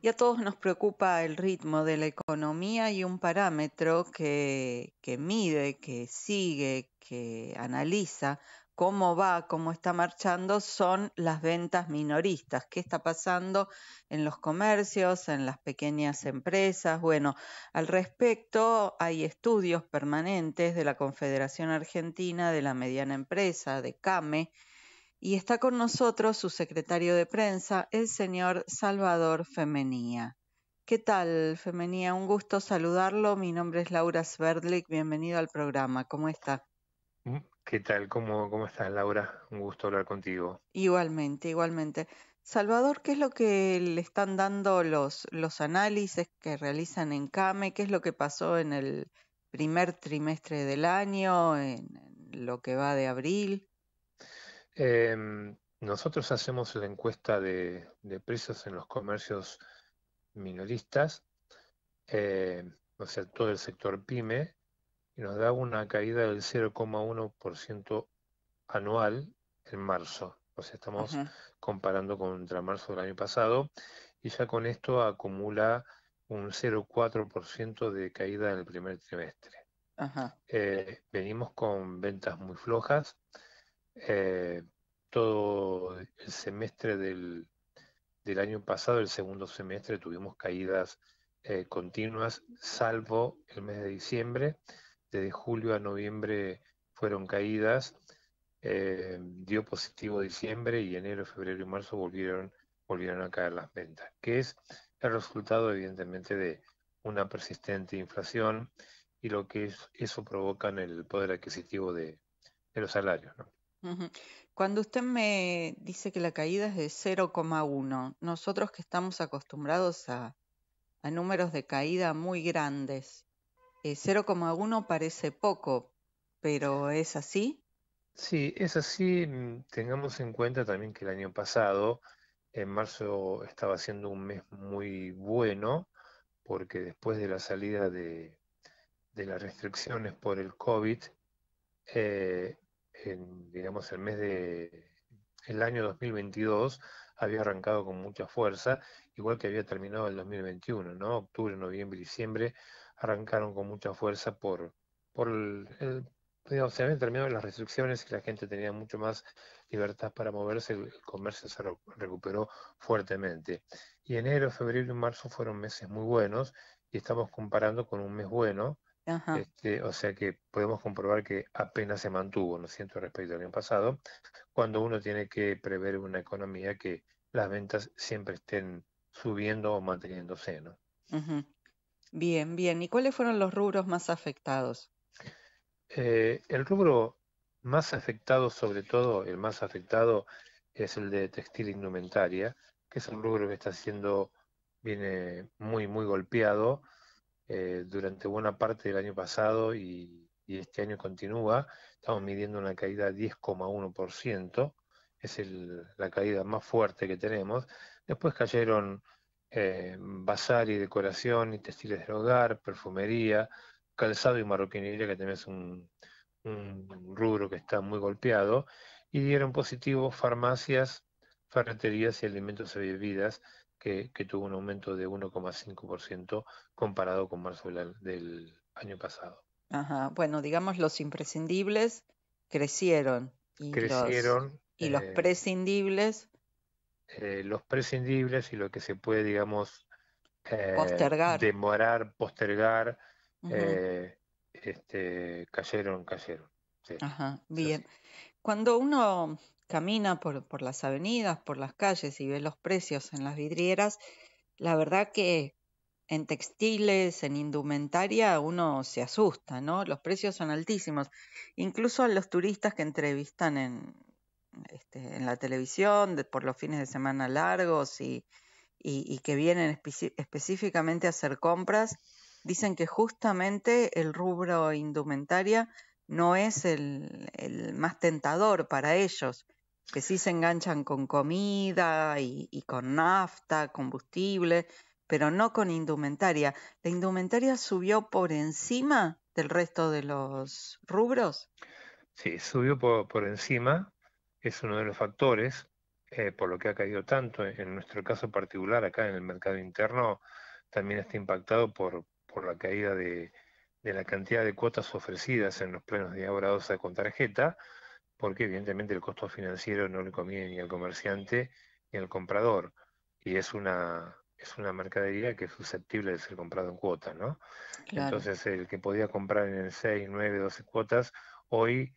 Y a todos nos preocupa el ritmo de la economía y un parámetro que, mide, que sigue, que analiza cómo va, cómo está marchando, son las ventas minoristas. ¿Qué está pasando en los comercios, en las pequeñas empresas? Bueno, al respecto hay estudios permanentes de la Confederación Argentina de la Mediana Empresa, de CAME, y está con nosotros su secretario de prensa, el señor Salvador Femenía. ¿Qué tal, Femenía? Un gusto saludarlo. Mi nombre es Laura Sverdlik. Bienvenido al programa. ¿Cómo está? Mm, ¿Qué tal? ¿Cómo, cómo estás, Laura? Un gusto hablar contigo. Igualmente, igualmente. Salvador, ¿qué es lo que le están dando los, los análisis que realizan en CAME? ¿Qué es lo que pasó en el primer trimestre del año, en lo que va de abril? Em, nosotros hacemos la encuesta de, precios en los comercios minoristas, em, o sea, todo el sector pyme, y nos da una caída del 0,1% anual en marzo. O sea, estamos comparando contra marzo del año pasado, y ya con esto acumula un 0,4% de caída en el primer trimestre. Eh, venimos con ventas muy flojas, eh, todo el semestre del, año pasado, el segundo semestre, tuvimos caídas eh, continuas, salvo el mes de diciembre. Desde julio a noviembre fueron caídas. Eh, dio positivo diciembre y enero, febrero y marzo volvieron, volvieron a caer las ventas, que es el resultado evidentemente de una persistente inflación y lo que eso provoca en el poder adquisitivo de, de los salarios. Cuando usted me dice que la caída es de 0,1, nosotros que estamos acostumbrados a, números de caída muy grandes, 0,1 eh, parece poco, pero ¿es así? Sí, es así. Mm, tengamos en cuenta también que el año pasado, en marzo, estaba siendo un mes muy bueno, porque después de la salida de, las restricciones por el COVID, eh, en, digamos, el mes de el año 2022 había arrancado con mucha fuerza, igual que había terminado el 2021, ¿no? Octubre, noviembre y diciembre arrancaron con mucha fuerza por, por el, digamos, se habían terminado las restricciones y la gente tenía mucho más libertad para moverse, el comercio se recuperó fuertemente. Y enero, febrero y marzo fueron meses muy buenos y estamos comparando con un mes bueno, Ajá. Este, o sea que podemos comprobar que apenas se mantuvo, ¿no siento respecto al año pasado, cuando uno tiene que prever una economía que las ventas siempre estén subiendo o manteniéndose, ¿no? Bien, bien. ¿Y cuáles fueron los rubros más afectados? Eh, el rubro más afectado, sobre todo el más afectado, es el de textil e indumentaria, que es el rubro que está siendo, viene muy, muy golpeado eh, durante buena parte del año pasado y, este año continúa. Estamos midiendo una caída de 10,1%, es la caída más fuerte que tenemos. Después cayeron eh, bazar y decoración y textiles del hogar, perfumería, calzado y marroquinería, que también es un, rubro que está muy golpeado. Y dieron positivo farmacias, ferreterías y alimentos y bebidas, que, tuvo un aumento de 1,5% comparado con marzo del, año pasado. Ajá. Bueno, digamos los imprescindibles crecieron y crecieron y los eh, prescindibles. Eh, los prescindibles y lo que se puede, digamos, eh, demorar, postergar, este, cayeron, cayeron. Ajá, bien. Cuando uno camina por, por, las avenidas, por las calles y ve los precios en las vidrieras, la verdad que en textiles, en indumentaria, uno se asusta, ¿no? Los precios son altísimos. Incluso a los turistas que entrevistan en, este, en la televisión por los fines de semana largos y, y, que vienen específicamente a hacer compras, dicen que justamente el rubro indumentaria no es el, el, más tentador para ellos que sí se enganchan con comida y, con nafta, combustible, pero no con indumentaria. ¿La indumentaria subió por encima del resto de los rubros? Sí, subió por, por encima, es uno de los factores eh, por lo que ha caído tanto. E-, en nuestro caso particular, acá en el mercado interno, también está impactado por, por la caída de, la cantidad de cuotas ofrecidas en los plenos de 12 con tarjeta, porque evidentemente el costo financiero no le conviene ni al comerciante ni al comprador, y es una, es una mercadería que es susceptible de ser comprada en cuotas, ¿no? Entonces el que podía comprar en 6, 9, 12 cuotas, hoy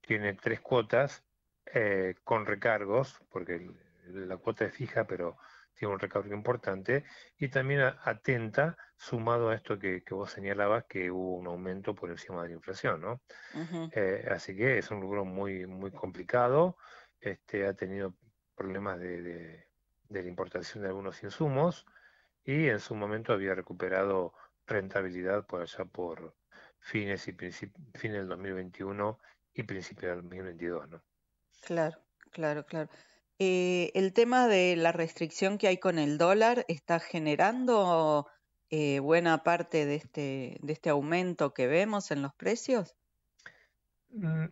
tiene tres cuotas eh, con recargos, porque la cuota es fija, pero tiene un recaudo importante y también atenta, sumado a esto que, vos señalabas, que hubo un aumento por encima de la inflación, ¿no? Eh, así que es un rubro muy, muy complicado, este, ha tenido problemas de, la importación de algunos insumos y en su momento había recuperado rentabilidad por allá por fines y fines del 2021 y principios del 2022, ¿no? Claro, claro, claro. Eh, el tema de la restricción que hay con el dólar está generando eh, buena parte de este, de este aumento que vemos en los precios. Mm,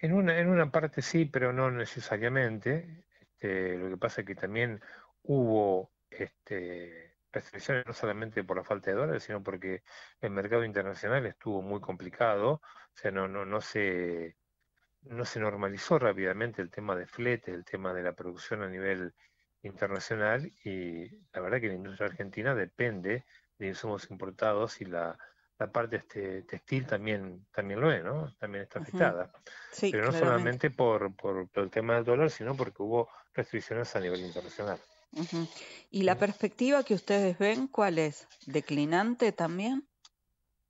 en una, en una parte sí, pero no necesariamente. Este, lo que pasa es que también hubo este, restricciones no solamente por la falta de dólares, sino porque el mercado internacional estuvo muy complicado. O sea, no, no, no se no se normalizó rápidamente el tema de flete, el tema de la producción a nivel internacional y la verdad que la industria argentina depende de insumos importados y la, parte este, textil también, también lo es, ¿no? También está afectada. Pero no solamente por, el tema del dólar, sino porque hubo restricciones a nivel internacional. ¿Y la perspectiva que ustedes ven, cuál es? ¿Declinante también?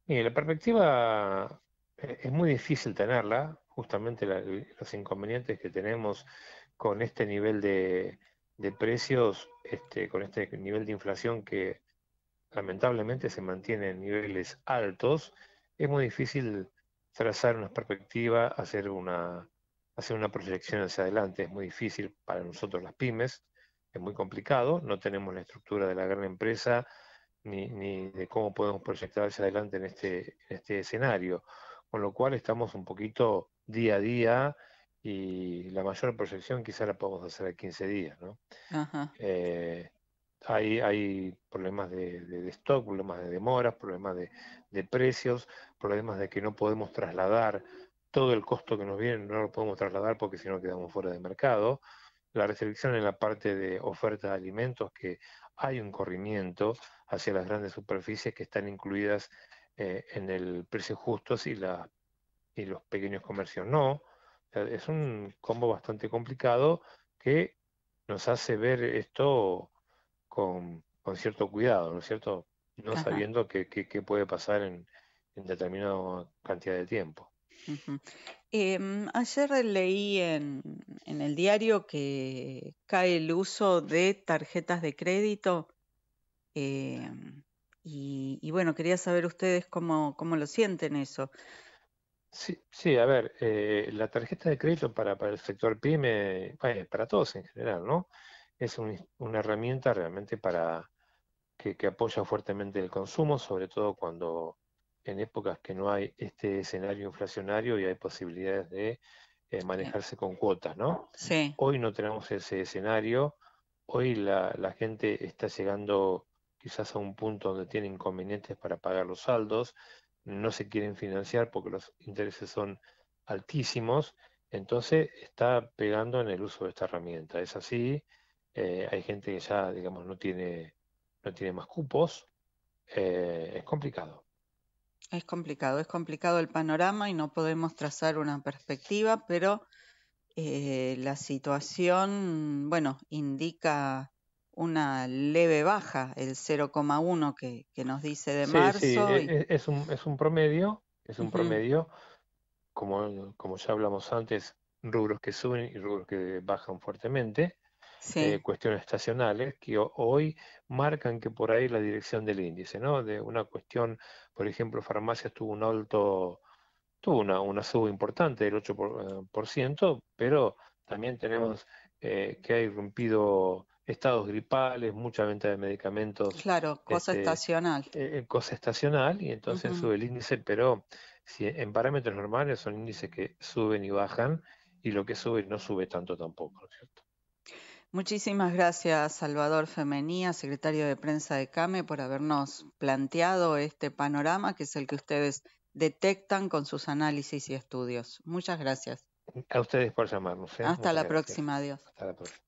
Y la perspectiva eh, es muy difícil tenerla, justamente los inconvenientes que tenemos con este nivel de, precios, este, con este nivel de inflación que lamentablemente se mantiene en niveles altos, es muy difícil trazar una perspectiva, hacer una, hacer una proyección hacia adelante. Es muy difícil para nosotros las pymes, es muy complicado, no tenemos la estructura de la gran empresa ni, de cómo podemos proyectar hacia adelante en este, en este escenario, con lo cual estamos un poquito día a día y la mayor proyección quizá la podemos hacer a 15 días, ¿no? Eh, hay, problemas de, stock, problemas de demoras, problemas de, precios, problemas de que no podemos trasladar todo el costo que nos viene, no lo podemos trasladar porque si no quedamos fuera de mercado. La restricción en la parte de oferta de alimentos, que hay un corrimiento hacia las grandes superficies que están incluidas eh, en el precio justo y las y los pequeños comercios no. Es un combo bastante complicado que nos hace ver esto con, cierto cuidado, ¿no es cierto? No sabiendo qué puede pasar en, en determinada cantidad de tiempo. Em, ayer leí en, el diario que cae el uso de tarjetas de crédito em, y, bueno, quería saber ustedes cómo, cómo lo sienten eso. Sí, sí, a ver, eh, la tarjeta de crédito para, el sector pyme, para todos en general, ¿no? Es una herramienta realmente para que, apoya fuertemente el consumo, sobre todo cuando en épocas que no hay este escenario inflacionario y hay posibilidades de eh, manejarse con cuotas, ¿no? Sí. Hoy no tenemos ese escenario, hoy la gente está llegando quizás a un punto donde tiene inconvenientes para pagar los saldos, no se quieren financiar porque los intereses son altísimos, entonces está pegando en el uso de esta herramienta. Es así, eh, hay gente que ya, digamos, no tiene, no tiene más cupos, eh, es complicado. Es complicado, es complicado el panorama y no podemos trazar una perspectiva, pero eh, la situación, bueno, indica una leve baja, el 0,1 que, nos dice de marzo. E, e, sí, es, un, promedio, es un promedio, como, como ya hablamos antes, rubros que suben y rubros que bajan fuertemente, eh, cuestiones estacionales que hoy marcan que por ahí la dirección del índice, ¿no? De una cuestión, por ejemplo, farmacias tuvo un alto, tuvo una, una suba importante del 8%, eh, ciento, pero también tenemos eh, que ha irrumpido estados gripales, mucha venta de medicamentos. Claro, cosa este, estacional. Eh, eh, cosa estacional y entonces sube el índice, pero en parámetros normales son índices que suben y bajan y lo que sube no sube tanto tampoco, ¿no es cierto? Muchísimas gracias, Salvador Femenía, secretario de prensa de CAME, por habernos planteado este panorama que es el que ustedes detectan con sus análisis y estudios. Muchas gracias. A ustedes por llamarnos. ¿eh? Hasta la próxima, adiós. Hasta la próxima.